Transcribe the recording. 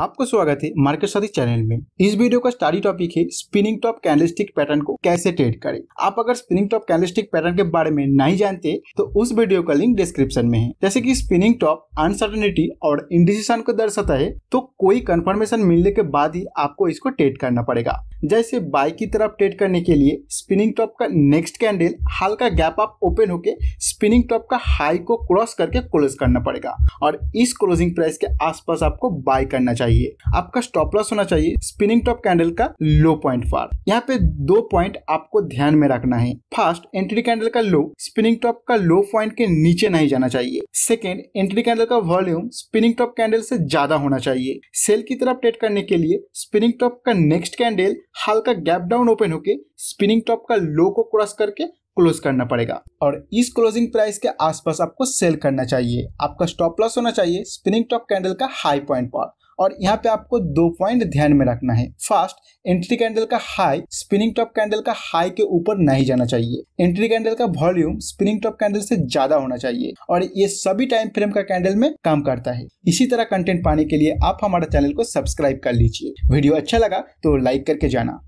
आपको स्वागत है मार्केट साथी चैनल में इस वीडियो का स्टडी टॉपिक है स्पिनिंग टॉप कैंडलस्टिक पैटर्न को कैसे ट्रेड करें आप अगर स्पिनिंग टॉप कैंडलस्टिक पैटर्न के बारे में नहीं जानते तो उस वीडियो का लिंक डिस्क्रिप्शन में है जैसे कि स्पिनिंग टॉप अनसर्टनिटी और इंडिसिशन को दर्शाता है तो कोई कंफर्मेशन मिलने के बाद ही आपको इसको ट्रेड करना पड़ेगा जैसे बाई की तरफ ट्रेड करने के लिए स्पिनिंग टॉप का नेक्स्ट कैंडल हल्का गैप अप ओपन होके स्पिनिंग टॉप का हाई को क्रॉस करके क्लोज करना पड़ेगा और इस क्लोजिंग प्राइस के आसपास आपको बाय करना चाहिए आपका स्टॉप लॉस होना चाहिए स्पिनिंग टॉप कैंडल का लो पॉइंट पर यहाँ पे दो पॉइंट आपको ध्यान में रखना है फर्स्ट एंट्री कैंडल का लो स्पिनिंग टॉप का लो पॉइंट के नीचे नहीं जाना चाहिए सेकेंड एंट्री कैंडल का वॉल्यूम स्पिनिंग टॉप कैंडल से ज्यादा होना चाहिए सेल की तरफ ट्रेड करने के लिए स्पिनिंग टॉप का नेक्स्ट कैंडल हल्का गैप डाउन ओपन होके स्पिनिंग टॉप का लो को क्रॉस करके क्लोज करना पड़ेगा और इस क्लोजिंग प्राइस के आसपास आपको सेल करना चाहिए आपका स्टॉप लॉस होना चाहिए स्पिनिंग टॉप कैंडल का हाई पॉइंट पर और यहाँ पे आपको दो पॉइंट ध्यान में रखना है फर्स्ट एंट्री कैंडल का हाई स्पिनिंग टॉप कैंडल का हाई के ऊपर नहीं जाना चाहिए एंट्री कैंडल का वॉल्यूम स्पिनिंग टॉप कैंडल से ज्यादा होना चाहिए और ये सभी टाइम फ्रेम का कैंडल में काम करता है इसी तरह कंटेंट पाने के लिए आप हमारे चैनल को सब्सक्राइब कर लीजिए वीडियो अच्छा लगा तो लाइक करके जाना